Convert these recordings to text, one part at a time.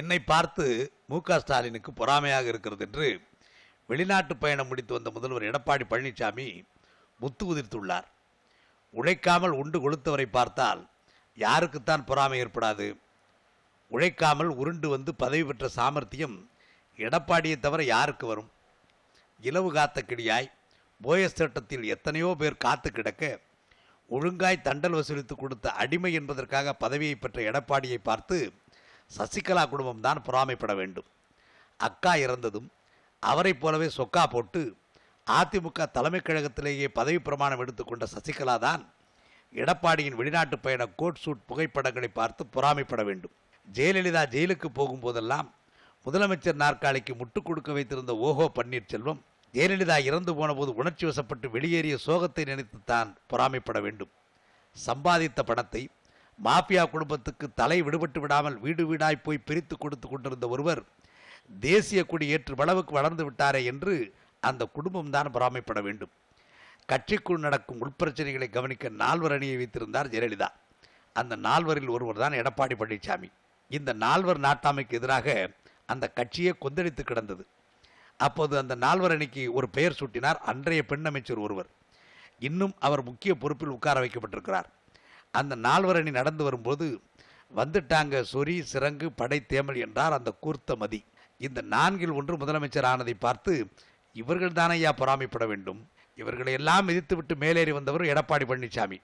என்னை பார்த்து மு க ஸ்டாலினுக்கு பொறாமையாக இருக்கிறது என்று வெளிநாட்டு பயணம் முடித்து வந்த முதல்வர் எடப்பாடி பழனிசாமி முத்து உதிர்த்துள்ளார் உழைக்காமல் உண்டு கொளுத்தவரை பார்த்தால் யாருக்குத்தான் பொறாமை ஏற்படாது உழைக்காமல் உருண்டு வந்து பதவி பெற்ற சாமர்த்தியம் எடப்பாடியை தவிர யாருக்கு வரும் இலவு காத்த கிடியாய் போயஸ் திட்டத்தில் எத்தனையோ பேர் காத்து கிடக்க ஒழுங்காய் தண்டல் வசூலித்து கொடுத்த அடிமை என்பதற்காக பதவியை பெற்ற எடப்பாடியை பார்த்து சசிகலா குடும்பம் தான் பொறாமைப்பட வேண்டும் அக்கா இறந்ததும் அவரைப் போலவே சொக்கா போட்டு அதிமுக தலைமை கழகத்திலேயே பதவி பிரமாணம் எடுத்துக்கொண்ட சசிகலா தான் எடப்பாடியின் வெளிநாட்டு பயண கோட் சூட் புகைப்படங்களை பார்த்து பொறாமைப்பட வேண்டும் ஜெயலலிதா ஜெயிலுக்கு போகும்போதெல்லாம் முதலமைச்சர் நாற்காலிக்கு முட்டுக் கொடுக்க வைத்திருந்த ஓஹோ பன்னீர்செல்வம் ஜெயலலிதா இறந்து போனபோது உணர்ச்சி வசப்பட்டு வெளியேறிய சோகத்தை நினைத்துத்தான் பொறாமைப்பட வேண்டும் சம்பாதித்த பணத்தை மாஃபியா குடும்பத்துக்கு தலை விடுபட்டு விடாமல் வீடு வீடாய் போய் பிரித்து கொடுத்து கொண்டிருந்த ஒருவர் தேசிய கொடி ஏற்று வளவுக்கு வளர்ந்து விட்டாரே என்று அந்த குடும்பம்தான் பொறாமைப்பட வேண்டும் கட்சிக்குள் நடக்கும் உள்பிரச்சனைகளை கவனிக்க நால்வர் அணியை வைத்திருந்தார் ஜெயலலிதா அந்த நால்வரில் ஒருவர் தான் எடப்பாடி பழனிசாமி இந்த நால்வர் நாட்டாமைக்கு எதிராக அந்த கட்சியே கொந்தளித்து கிடந்தது அப்போது அந்த நால்வர் அணிக்கு ஒரு பெயர் சூட்டினார் அன்றைய பெண் அமைச்சர் ஒருவர் இன்னும் அவர் முக்கிய பொறுப்பில் உட்கார வைக்கப்பட்டிருக்கிறார் அந்த நால்வரணி நடந்து வரும்போது வந்துட்டாங்க சொரி சிறங்கு படை தேமல் என்றார் அந்த கூர்த்த மதி இந்த நான்கில் ஒன்று முதலமைச்சர் ஆனதை பார்த்து இவர்கள் தானையா பொறாமைப்பட வேண்டும் இவர்களை எல்லாம் மிதித்துவிட்டு மேலேறி வந்தவர் எடப்பாடி பழனிசாமி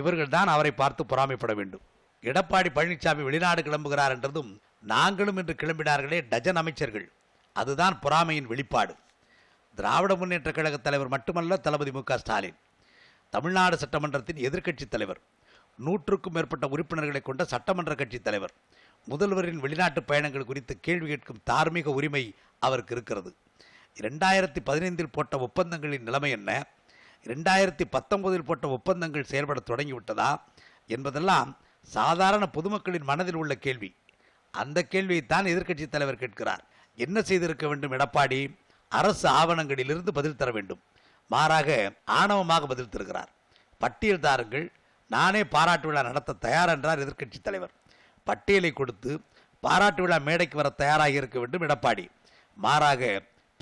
இவர்கள் தான் அவரை பார்த்து பொறாமைப்பட வேண்டும் எடப்பாடி பழனிசாமி வெளிநாடு கிளம்புகிறார் என்றதும் நாங்களும் இன்று கிளம்பினார்களே டஜன் அமைச்சர்கள் அதுதான் பொறாமையின் வெளிப்பாடு திராவிட முன்னேற்ற கழக தலைவர் மட்டுமல்ல தளபதி மு ஸ்டாலின் தமிழ்நாடு சட்டமன்றத்தின் எதிர்க்கட்சித் தலைவர் நூற்றுக்கும் மேற்பட்ட உறுப்பினர்களை கொண்ட சட்டமன்ற கட்சித் தலைவர் முதல்வரின் வெளிநாட்டு பயணங்கள் குறித்து கேள்வி கேட்கும் தார்மீக உரிமை அவருக்கு இருக்கிறது ரெண்டாயிரத்தி பதினைந்தில் போட்ட ஒப்பந்தங்களின் நிலைமை என்ன ரெண்டாயிரத்தி பத்தொன்பதில் போட்ட ஒப்பந்தங்கள் செயல்பட தொடங்கிவிட்டதா என்பதெல்லாம் சாதாரண பொதுமக்களின் மனதில் உள்ள கேள்வி அந்த கேள்வியைத்தான் எதிர்க்கட்சி தலைவர் கேட்கிறார் என்ன செய்திருக்க வேண்டும் எடப்பாடி அரசு ஆவணங்களிலிருந்து பதில் தர வேண்டும் மாறாக ஆணவமாக பதில் தருகிறார் பட்டியல் தாருங்கள் நானே பாராட்டு விழா நடத்த தயார் என்றார் எதிர்க்கட்சி தலைவர் பட்டியலை கொடுத்து பாராட்டு விழா மேடைக்கு வர தயாராக இருக்க வேண்டும் எடப்பாடி மாறாக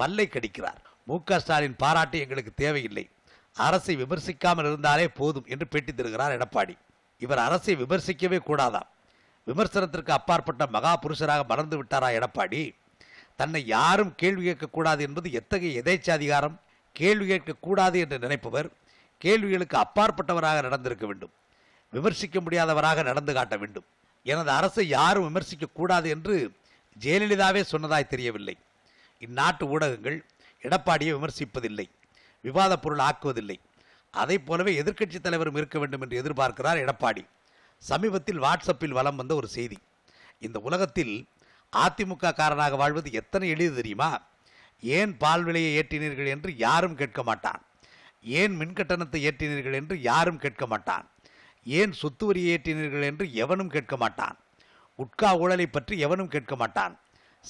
பல்லை கடிக்கிறார் மு ஸ்டாலின் பாராட்டு எங்களுக்கு தேவையில்லை அரசை விமர்சிக்காமல் இருந்தாலே போதும் என்று பேட்டி தருகிறார் எடப்பாடி இவர் அரசை விமர்சிக்கவே கூடாதாம் விமர்சனத்திற்கு அப்பாற்பட்ட மகா புருஷராக மறந்து விட்டாரா எடப்பாடி தன்னை யாரும் கேள்வி கேட்கக்கூடாது என்பது எத்தகைய எதேச்சாதிகாரம் கேள்வி கேட்கக்கூடாது என்று நினைப்பவர் கேள்விகளுக்கு அப்பாற்பட்டவராக நடந்திருக்க வேண்டும் விமர்சிக்க முடியாதவராக நடந்து காட்ட வேண்டும் எனது அரசை யாரும் விமர்சிக்க கூடாது என்று ஜெயலலிதாவே சொன்னதாய் தெரியவில்லை இந்நாட்டு ஊடகங்கள் எடப்பாடியை விமர்சிப்பதில்லை விவாத பொருள் ஆக்குவதில்லை அதை போலவே எதிர்க்கட்சித் தலைவரும் இருக்க வேண்டும் என்று எதிர்பார்க்கிறார் எடப்பாடி சமீபத்தில் வாட்ஸ்அப்பில் வலம் வந்த ஒரு செய்தி இந்த உலகத்தில் அதிமுக காரனாக வாழ்வது எத்தனை எளிது தெரியுமா ஏன் பால் விலையை ஏற்றினீர்கள் என்று யாரும் கேட்க மாட்டான் ஏன் மின்கட்டணத்தை ஏற்றினீர்கள் என்று யாரும் கேட்க மாட்டான் ஏன் சொத்து வரி ஏற்றினீர்கள் என்று எவனும் கேட்க மாட்டான் உட்கா ஊழலை பற்றி எவனும் கேட்க மாட்டான்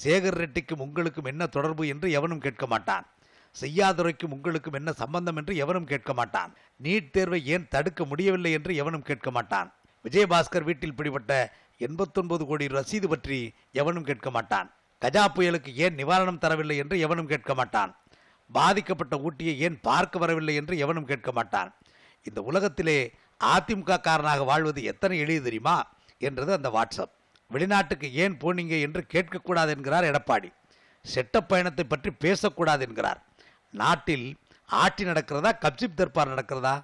சேகர் ரெட்டிக்கும் உங்களுக்கும் என்ன தொடர்பு என்று எவனும் கேட்க மாட்டான் செய்யாதுரைக்கும் உங்களுக்கும் என்ன சம்பந்தம் என்று எவனும் கேட்க மாட்டான் நீட் தேர்வை ஏன் தடுக்க முடியவில்லை என்று எவனும் கேட்க மாட்டான் விஜயபாஸ்கர் வீட்டில் பிடிபட்ட எண்பத்தொன்பது கோடி ரசீது பற்றி எவனும் கேட்க மாட்டான் கஜா புயலுக்கு ஏன் நிவாரணம் தரவில்லை என்று எவனும் கேட்க மாட்டான் பாதிக்கப்பட்ட ஊட்டியை ஏன் பார்க்க வரவில்லை என்று எவனும் கேட்க மாட்டான் இந்த உலகத்திலே அதிமுக காரனாக வாழ்வது எத்தனை எளிது தெரியுமா என்றது அந்த வாட்ஸ்அப் வெளிநாட்டுக்கு ஏன் போனீங்க என்று கேட்கக்கூடாது என்கிறார் எடப்பாடி செட்ட பயணத்தை பற்றி பேசக்கூடாது என்கிறார் நாட்டில் ஆட்சி நடக்கிறதா கப்சிப் தர்பார் நடக்கிறதா